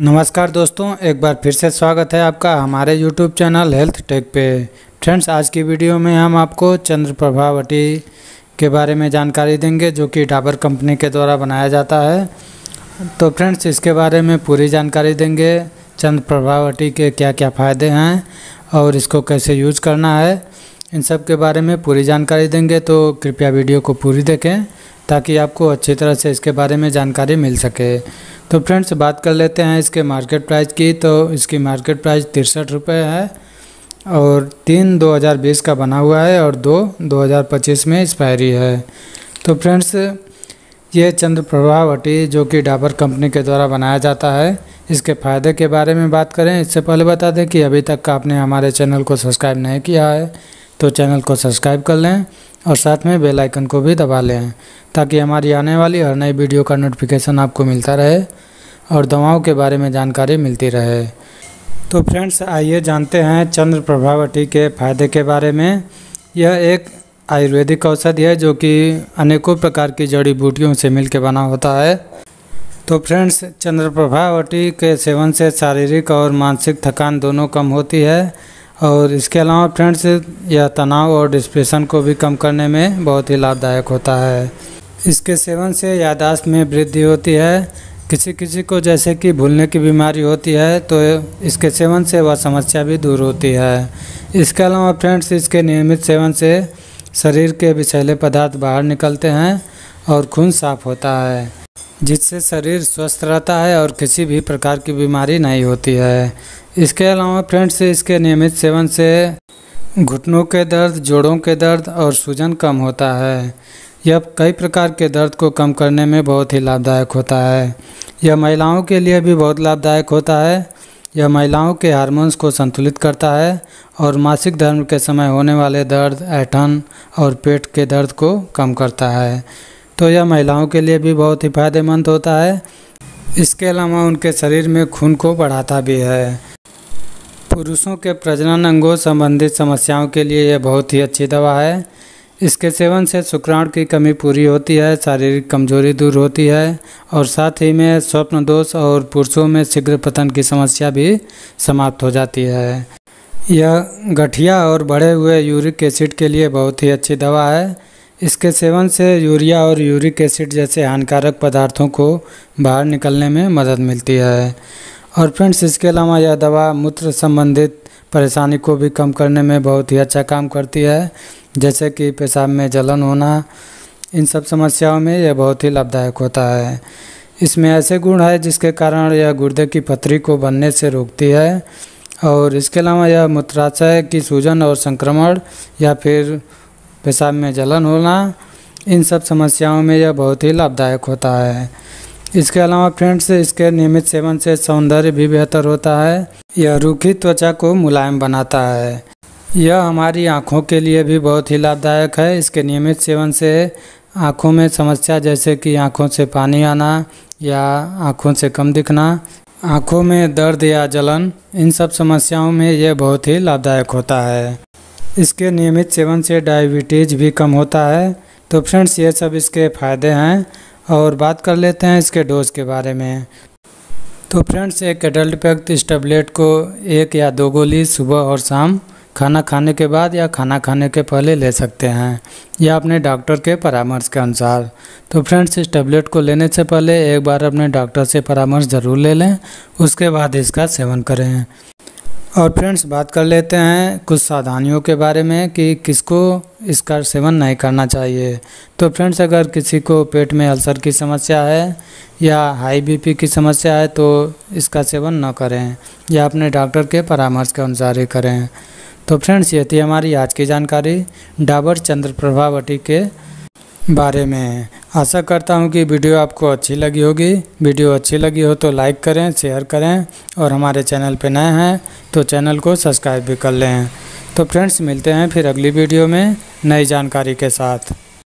नमस्कार दोस्तों एक बार फिर से स्वागत है आपका हमारे YouTube चैनल हेल्थ टेक पे फ्रेंड्स आज की वीडियो में हम आपको चंद्र प्रभावटी के बारे में जानकारी देंगे जो कि डाबर कंपनी के द्वारा बनाया जाता है तो फ्रेंड्स इसके बारे में पूरी जानकारी देंगे चंद्र प्रभावटी के क्या क्या फ़ायदे हैं और इसको कैसे यूज़ करना है इन सब के बारे में पूरी जानकारी देंगे तो कृपया वीडियो को पूरी देखें ताकि आपको अच्छी तरह से इसके बारे में जानकारी मिल सके तो फ्रेंड्स बात कर लेते हैं इसके मार्केट प्राइस की तो इसकी मार्केट प्राइस तिरसठ रुपये है और तीन 2020 का बना हुआ है और दो 2025 में एक्सपायरी है तो फ्रेंड्स ये चंद्र चंद्रप्रभावटी जो कि डाबर कंपनी के द्वारा बनाया जाता है इसके फ़ायदे के बारे में बात करें इससे पहले बता दें कि अभी तक आपने हमारे चैनल को सब्सक्राइब नहीं किया है तो चैनल को सब्सक्राइब कर लें और साथ में बेल आइकन को भी दबा लें ताकि हमारी आने वाली हर नई वीडियो का नोटिफिकेशन आपको मिलता रहे और दवाओं के बारे में जानकारी मिलती रहे तो फ्रेंड्स आइए जानते हैं चंद्र प्रभावटी के फायदे के बारे में यह एक आयुर्वेदिक औषधि है जो कि अनेकों प्रकार की जड़ी बूटियों से मिलकर बना होता है तो फ्रेंड्स चंद्र प्रभावटी के सेवन से शारीरिक और मानसिक थकान दोनों कम होती है और इसके अलावा फ्रेंड्स यह तनाव और डिस्प्रेशन को भी कम करने में बहुत ही लाभदायक होता है इसके सेवन से यादाश्त में वृद्धि होती है किसी किसी को जैसे कि भूलने की बीमारी होती है तो इसके सेवन से वह समस्या भी दूर होती है इसके अलावा फ्रेंड्स इसके नियमित सेवन से शरीर के विषैले पदार्थ बाहर निकलते हैं और खून साफ होता है जिससे शरीर स्वस्थ रहता है और किसी भी प्रकार की बीमारी नहीं होती है इसके अलावा फ्रेंड्स इसके नियमित सेवन से घुटनों के दर्द जोड़ों के दर्द और सूजन कम होता है यह कई प्रकार के दर्द को कम करने में बहुत ही लाभदायक होता है यह महिलाओं के लिए भी बहुत लाभदायक होता है यह महिलाओं के हार्मोन्स को संतुलित करता है और मासिक धर्म के समय होने वाले दर्द ऐठन और पेट के दर्द को कम करता है तो यह महिलाओं के लिए भी बहुत ही फायदेमंद होता है इसके अलावा उनके शरीर में खून को बढ़ाता भी है पुरुषों के प्रजनन अंगों संबंधित समस्याओं के लिए यह बहुत ही अच्छी दवा है इसके सेवन से शुक्राणु की कमी पूरी होती है शारीरिक कमजोरी दूर होती है और साथ ही में स्वप्न दोष और पुरुषों में शीघ्र पतन की समस्या भी समाप्त हो जाती है यह गठिया और बढ़े हुए यूरिक एसिड के लिए बहुत ही अच्छी दवा है इसके सेवन से यूरिया और यूरिक एसिड जैसे हानिकारक पदार्थों को बाहर निकलने में मदद मिलती है और फ्रेंड्स इसके अलावा यह दवा मूत्र संबंधित परेशानी को भी कम करने में बहुत ही अच्छा काम करती है जैसे कि पेशाब में जलन होना इन सब समस्याओं में यह बहुत ही लाभदायक होता है इसमें ऐसे गुण है जिसके कारण यह गुर्दे की पथरी को बनने से रोकती है और इसके अलावा यह मूत्राशय की सूजन और संक्रमण या फिर पेशाब में जलन होना इन सब समस्याओं में यह बहुत ही लाभदायक होता है इसके अलावा फ्रेंड्स इसके नियमित सेवन से सौंदर्य भी बेहतर होता है यह रूखी त्वचा को मुलायम बनाता है यह हमारी आँखों के लिए भी बहुत ही लाभदायक है इसके नियमित सेवन से आँखों में समस्या जैसे कि आँखों से पानी आना या आँखों से कम दिखना आँखों में दर्द या जलन इन सब समस्याओं में यह बहुत ही लाभदायक होता है इसके नियमित सेवन से डायबिटीज़ भी कम होता है तो फ्रेंड्स ये सब इसके फ़ायदे हैं और बात कर लेते हैं इसके डोज़ के बारे में तो फ्रेंड्स एक एडल्ट पैक्ट इस टैबलेट को एक या दो गोली सुबह और शाम खाना खाने के बाद या खाना खाने के पहले ले सकते हैं या अपने डॉक्टर के परामर्श के अनुसार तो फ्रेंड्स इस टैबलेट को लेने से पहले एक बार अपने डॉक्टर से परामर्श ज़रूर ले लें उसके बाद इसका सेवन करें और फ्रेंड्स बात कर लेते हैं कुछ सावधानियों के बारे में कि किसको इसका सेवन नहीं करना चाहिए तो फ्रेंड्स अगर किसी को पेट में अल्सर की समस्या है या हाई बीपी की समस्या है तो इसका सेवन न करें या अपने डॉक्टर के परामर्श के अनुसार ही करें तो फ्रेंड्स ये थी हमारी आज की जानकारी डाबर चंद्र प्रभावटी के बारे में आशा करता हूँ कि वीडियो आपको अच्छी लगी होगी वीडियो अच्छी लगी हो तो लाइक करें शेयर करें और हमारे चैनल पर नए हैं तो चैनल को सब्सक्राइब भी कर लें तो फ्रेंड्स मिलते हैं फिर अगली वीडियो में नई जानकारी के साथ